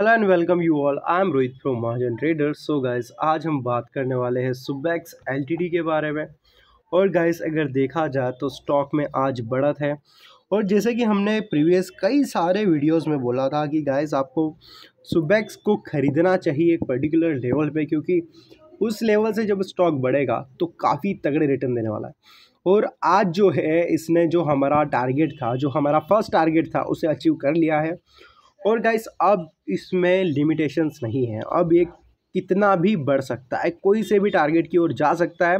hello and welcome you all I am Rohit from Mahajan trader so guys आज हम बात करने वाले हैं सुबैक्स डी के बारे में और गाइस अगर देखा जाए तो स्टॉक में आज बढ़त है और जैसे कि हमने प्रीवियस कई सारे वीडियोस में बोला था कि गाइस आपको सुबैक्स को ख़रीदना चाहिए एक पर्टिकुलर लेवल पे क्योंकि उस लेवल से जब स्टॉक बढ़ेगा तो काफ़ी तगड़े रिटर्न देने वाला है और आज जो है इसने जो हमारा टारगेट था जो हमारा फर्स्ट टारगेट था उसे अचीव कर लिया है और गाइस अब इसमें लिमिटेशंस नहीं है अब ये कितना भी बढ़ सकता है कोई से भी टारगेट की ओर जा सकता है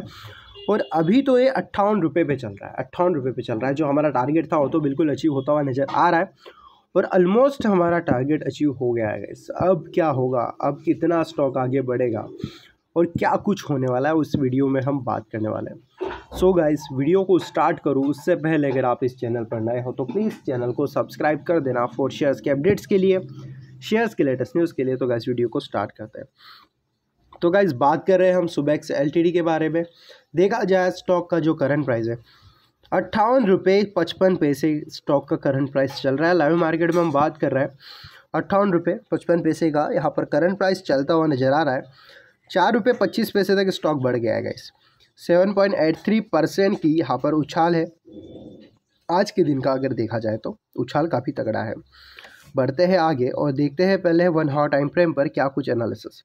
और अभी तो ये अट्ठावन रुपये पर चल रहा है अट्ठावन रुपये पर चल रहा है जो हमारा टारगेट था वो तो बिल्कुल अचीव होता हुआ नज़र आ रहा है और ऑलमोस्ट हमारा टारगेट अचीव हो गया है गाइस अब क्या होगा अब कितना स्टॉक आगे बढ़ेगा और क्या कुछ होने वाला है उस वीडियो में हम बात करने वाले हैं सो so गाइस वीडियो को स्टार्ट करूँ उससे पहले अगर आप इस चैनल पर नए हो तो प्लीज़ चैनल को सब्सक्राइब कर देना फॉर शेयर्स के अपडेट्स के लिए शेयर्स के लेटेस्ट न्यूज़ के लिए तो गाइस वीडियो को स्टार्ट करते हैं तो गाइस बात कर रहे हैं हम सुबैक्स एल के बारे में देखा जाए स्टॉक का जो करंट प्राइस है अट्ठावन रुपये पचपन पैसे स्टॉक का करंट प्राइस चल रहा है लाइव मार्केट में हम बात कर रहे हैं अट्ठावन रुपये पचपन पैसे का यहाँ पर करंट प्राइस चलता हुआ नज़र आ रहा है चार रुपये पच्चीस पैसे तक स्टॉक बढ़ गया है guys seven point eight three percent की यहाँ पर उछाल है आज के दिन का अगर देखा जाए तो उछाल काफ़ी तगड़ा है बढ़ते हैं आगे और देखते हैं पहले वन हाउ टाइम फ्रेम पर क्या कुछ एनालिसिस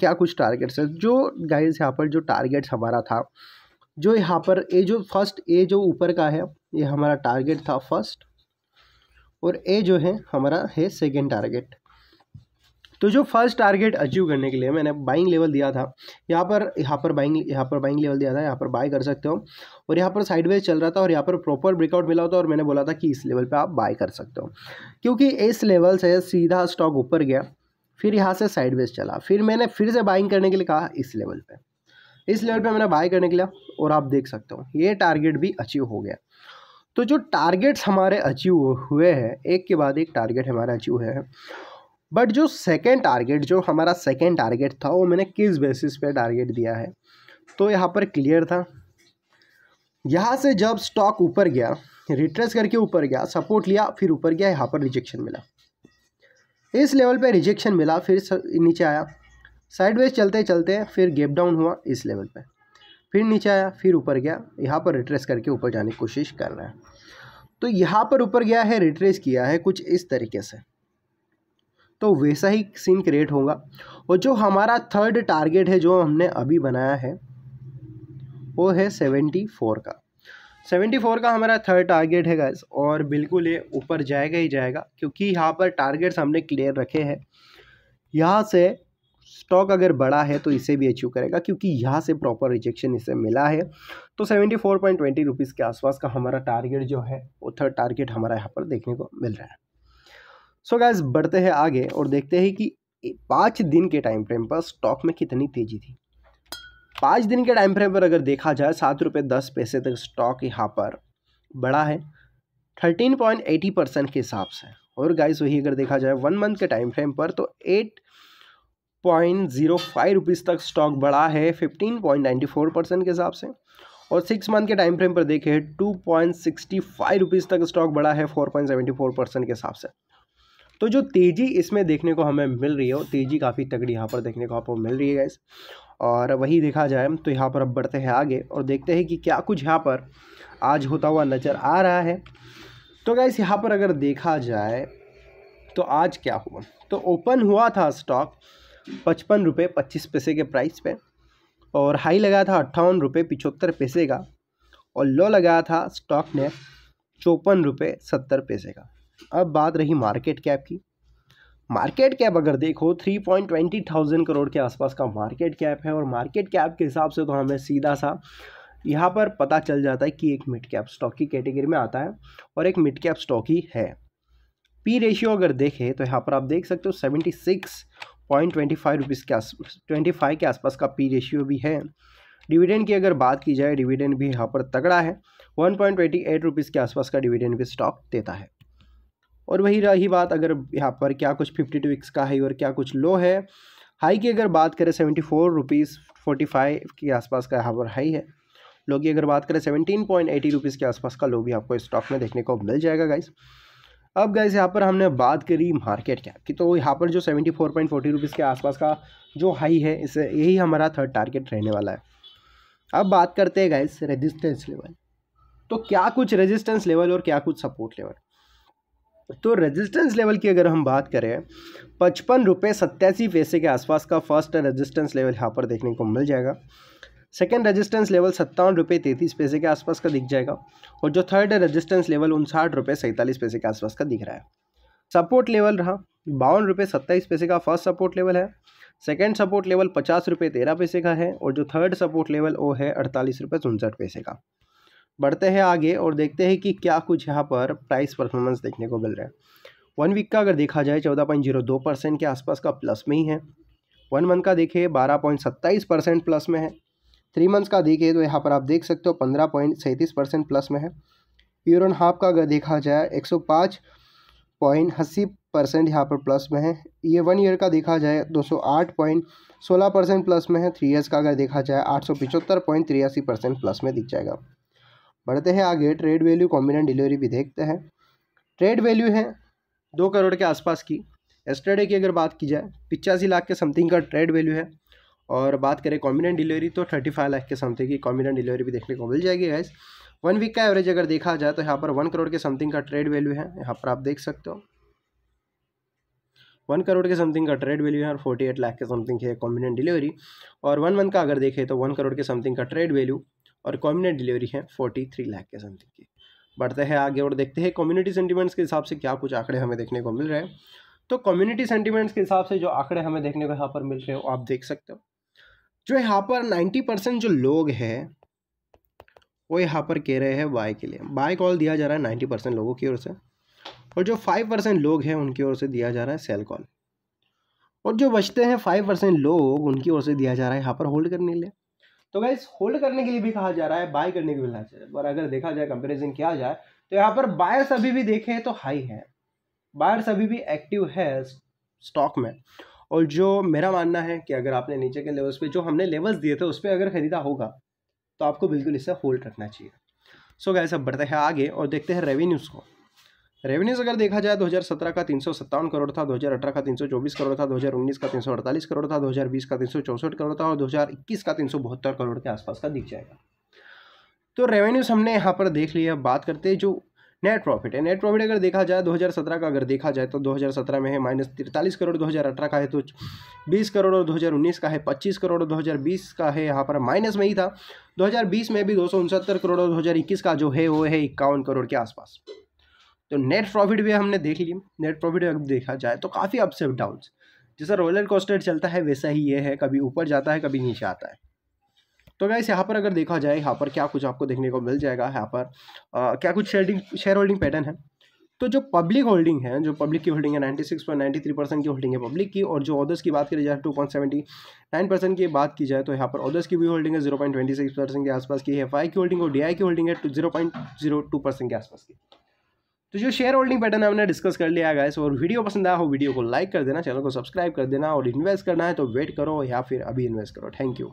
क्या कुछ टारगेट्स है जो गाइज यहाँ पर जो टारगेट्स हमारा था जो यहाँ पर ए जो फर्स्ट ए जो ऊपर का है ये हमारा टारगेट था फर्स्ट और ए जो है हमारा है सेकेंड टारगेट तो जो फर्स्ट टारगेट अचीव करने के लिए मैंने बाइंग लेवल दिया था यहाँ पर यहाँ पर बाइंग यहाँ पर बाइंग लेवल दिया था यहाँ पर बाय कर सकते हो और यहाँ पर साइडवेज चल रहा था और यहाँ पर प्रॉपर ब्रेकआउट मिला था और मैंने बोला था कि इस लेवल पर आप बाय कर सकते हो क्योंकि इस लेवल से सीधा स्टॉक ऊपर गया फिर यहाँ से साइडवेज चला फिर मैंने फिर से बाइंग करने के लिए कहा इस लेवल पर इस लेवल पर मैंने बाय करने के लिए और आप देख सकते हो ये टारगेट भी अचीव हो गया तो जो टारगेट्स हमारे अचीव हुए हैं एक के बाद एक टारगेट हमारे अचीव हुए हैं बट जो सेकेंड टारगेट जो हमारा सेकेंड टारगेट था वो मैंने किस बेसिस पे टारगेट दिया है तो यहाँ पर क्लियर था यहाँ से जब स्टॉक ऊपर गया रिट्रेस करके ऊपर गया सपोर्ट लिया फिर ऊपर गया यहाँ पर रिजेक्शन मिला इस लेवल पे रिजेक्शन मिला फिर नीचे आया साइडवेज चलते चलते फिर गेप डाउन हुआ इस लेवल पे फिर नीचे आया फिर ऊपर गया यहाँ पर रिट्रेस करके ऊपर जाने की कोशिश कर रहा है तो यहाँ पर ऊपर गया है रिट्रेस किया है कुछ इस तरीके से तो वैसा ही सीन क्रिएट होगा और जो हमारा थर्ड टारगेट है जो हमने अभी बनाया है वो है सेवेंटी फोर का सेवेंटी फोर का हमारा थर्ड टारगेट है गैस और बिल्कुल ये ऊपर जाएगा ही जाएगा क्योंकि यहाँ पर टारगेट्स हमने क्लियर रखे हैं यहाँ से स्टॉक अगर बड़ा है तो इसे भी अचीव करेगा क्योंकि यहाँ से प्रॉपर रिजेक्शन इसे मिला है तो seventy four point twenty rupees के आसपास का हमारा टारगेट जो है वो थर्ड टारगेट हमारा यहाँ पर देखने को मिल रहा है सो गैस बढ़ते हैं आगे और देखते हैं कि पाँच दिन के टाइम फ्रेम पर स्टॉक में कितनी तेजी थी पाँच दिन के टाइम फ्रेम पर अगर देखा जाए सात रुपये दस पैसे तक स्टॉक यहाँ पर बढ़ा है थर्टीन पॉइंट एटी परसेंट के हिसाब से और गाइस वही अगर देखा जाए वन मंथ के टाइम फ्रेम पर तो eight point zero five rupees तक स्टॉक बढ़ा है fifteen point ninety four percent के हिसाब से और सिक्स मंथ के टाइम फ्रेम पर देखें two point sixty five rupees तक स्टॉक बढ़ा है four point seventy four percent के हिसाब से तो जो तेज़ी इसमें देखने को हमें मिल रही है तेज़ी काफ़ी तगड़ी यहाँ पर देखने को आपको मिल रही है गैस और वही देखा जाए तो यहाँ पर अब बढ़ते हैं आगे और देखते हैं कि क्या कुछ यहाँ पर आज होता हुआ नज़र आ रहा है तो गैस यहाँ पर अगर देखा जाए तो आज क्या हुआ तो ओपन हुआ था स्टॉक पचपन रुपये पच्चीस पैसे के प्राइस पे और हाई लगा था अट्ठावन रुपये पिचहत्तर पैसे का और लो लगाया था स्टॉक ने चौपन रुपये सत्तर पैसे का अब बात रही मार्केट कैप की मार्केट कैप अगर देखो three point twenty thousand crore के आसपास का मार्केट कैप है और मार्केट कैप के हिसाब से तो हमें सीधा सा यहाँ पर पता चल जाता है कि एक मिड कैप स्टॉक की कैटेगरी में आता है और एक मिड कैप स्टॉक ही है पी रेशियो अगर देखें तो यहाँ पर आप देख सकते हो seventy six point twenty five rupees के आस ट्वेंटी फाइव के आसपास का पी रेशियो भी है डिविडेंड की अगर बात की जाए डिविडेंड भी यहाँ पर तगड़ा है one point twenty eight rupees के आसपास का डिविडेंड भी स्टॉक देता है और वही रही बात अगर यहाँ पर क्या कुछ फिफ्टी टू विक्स का हाई और क्या कुछ लो है हाई की अगर बात करें seventy four rupees forty five के आसपास का यहाँ पर हाई है लो की अगर बात करें सेवेंटीन पॉइंट एटी रुपीज़ के आसपास का लो भी आपको स्टॉक में देखने को मिल जाएगा गाइस अब गाइस यहाँ पर हमने बात करी मार्केट कैप की तो यहाँ पर जो seventy four point forty rupees के आसपास का जो हाई है इसे यही हमारा थर्ड टारगेट रहने वाला है अब बात करते हैं गाइस रेजिस्टेंस लेवल तो क्या कुछ रेजिस्टेंस लेवल और क्या कुछ सपोर्ट लेवल तो रेजिस्टेंस लेवल की अगर हम बात करें पचपन रुपये सत्तासी पैसे के आसपास का फर्स्ट रेजिस्टेंस लेवल यहाँ पर देखने को मिल जाएगा सेकेंड रेजिस्टेंस लेवल सत्तावन रुपये तैंतीस पैसे के आसपास का दिख जाएगा और जो थर्ड रेजिस्टेंस लेवल उनसाठ रुपये सैंतालीस पैसे के आसपास का दिख रहा है सपोर्ट लेवल रहा बावन रुपये सत्ताईस पैसे का फर्स्ट सपोर्ट लेवल है सेकेंड सपोर्ट लेवल पचास रुपये तेरह पैसे का है और जो थर्ड सपोर्ट लेवल वो है अड़तालीस रुपये उनसठ पैसे का बढ़ते हैं आगे और देखते हैं कि क्या कुछ यहाँ पर प्राइस परफॉर्मेंस देखने को मिल रहा है वन वीक का अगर देखा जाए चौदह पॉइंट जीरो दो परसेंट के आसपास का प्लस में ही है वन मंथ का देखिए बारह पॉइंट सत्ताईस परसेंट प्लस में है थ्री मंथ्स का देखिए तो यहाँ पर आप देख सकते हो पंद्रह पॉइंट सैंतीस परसेंट प्लस में है ईयर एंड हाफ का अगर देखा जाए एक सौ पाँच पॉइंट अस्सी परसेंट यहाँ पर प्लस में है ये वन ईयर का देखा जाए दो सौ आठ पॉइंट सोलह परसेंट प्लस में है थ्री ईयर्स का अगर देखा जाए आठ सौ पिचहत्तर पॉइंट तिरासी परसेंट प्लस में दिख जाएगा बढ़ते हैं आगे ट्रेड वैल्यू कॉम्बिनेंट डिलीवरी भी देखते हैं ट्रेड वैल्यू है दो करोड़ के आसपास की एस्टरडे की अगर बात की जाए पिचासी लाख के समथिंग का ट्रेड वैल्यू है और बात करें कॉम्बिनेंट डिलीवरी तो थर्टी फाइव लाख के समथिंग की कॉम्बिनेंट डिलीवरी भी देखने को मिल जाएगी गैस वन वीक का एवरेज अगर देखा जाए तो यहाँ पर वन करोड़ के समथिंग का ट्रेड वैल्यू है यहाँ पर आप देख सकते हो वन करोड़ के समथिंग का ट्रेड वैल्यू है और फोर्टी एट लाख के समथिंग है कॉम्बिनेंट डिलीवरी और वन मंथ का अगर देखें तो वन करोड़ के समथिंग का ट्रेड वैल्यू और कॉम्युनिट डिलीवरी है फोर्टी थ्री लाख के समथिंग की बढ़ते हैं आगे और देखते हैं कम्युनिटी सेंटीमेंट्स के हिसाब से क्या कुछ आंकड़े हमें देखने को मिल रहे हैं तो कम्युनिटी सेंटीमेंट्स के हिसाब से जो आंकड़े हमें देखने को यहाँ पर मिल रहे हो आप देख सकते हो जो यहाँ पर नाइन्टी परसेंट जो लोग हैं वो यहाँ पर कह रहे हैं बाय के लिए बाय कॉल दिया जा रहा है नाइन्टी परसेंट लोगों की ओर से और जो फाइव परसेंट लोग हैं उनकी ओर से दिया जा रहा है सेल कॉल और जो बचते हैं फाइव परसेंट लोग उनकी ओर से दिया जा रहा है यहाँ पर होल्ड करने के लिए तो गाइज होल्ड करने के लिए भी कहा जा रहा है बाय करने के लिए कहा जा रहा है और अगर देखा जाए कंपेरिजन किया जाए तो यहाँ पर बायर्स अभी भी देखें तो हाई है बायर्स अभी भी एक्टिव है स्टॉक में और जो मेरा मानना है कि अगर आपने नीचे के लेवल्स पे जो हमने लेवल्स दिए थे उस पर अगर ख़रीदा होगा तो आपको बिल्कुल इसे होल्ड रखना चाहिए सो so गैस अब बढ़ते हैं आगे और देखते हैं रेवेन्यूज़ को रेवेन्यूज अगर देखा जाए 2017 का तीन करोड़ था 2018 का 324 करोड़ था 2019 का 348 करोड़ था 2020 का तीन करोड़ था और 2021 का तीन करोड़ के आसपास का दिख जाएगा तो रेवेन्यूज हमने यहाँ पर देख लिया बात करते हैं जो नेट प्रॉफिट है नेट प्रॉफिट अगर देखा जाए 2017 का अगर देखा जाए तो 2017 में है माइनस तिरतालीस करोड़ 2018 का है तो 20 करोड़ और 2019 का है 25 करोड़ और 2020 का है यहाँ पर माइनस में ही था 2020 में भी दो करोड़ और 2021 का जो है वो है इक्यावन करोड़ के आसपास तो नेट प्रॉफिट भी हमने देख लिया नेट प्रॉफिट अगर देखा जाए तो काफ़ी अप्स एंड डाउन्स जैसा रोलर कोस्टर चलता है वैसा ही ये है कभी ऊपर जाता है कभी नीचे आता है तो गाइस यहाँ पर अगर देखा जाए यहाँ पर क्या कुछ आपको देखने को मिल जाएगा यहाँ पर आ, क्या कुछ शेयरिंग शेयर होल्डिंग पैटर्न है तो जो पब्लिक होल्डिंग है जो पब्लिक की होल्डिंग है ninety six point ninety three percent की होल्डिंग है पब्लिक की और जो ऑर्डर्स की बात करी जाए two point seventy nine percent की बात की जाए तो यहाँ पर ऑर्डर्स की भी होल्डिंग है zero point twenty six percent के आसपास की एफ आई की होल्डिंग और डी आई की होल्डिंग है zero point zero two percent के आसपास की तो जो शेयर होल्डिंग पैटर्न हमने डिस्कस कर लिया गाइस और वीडियो पसंद आया हो वीडियो को लाइक कर देना चैनल को सब्सक्राइब कर देना और इन्वेस्ट करना है तो वेट करो या फिर अभी इन्वेस्ट करो थैंक यू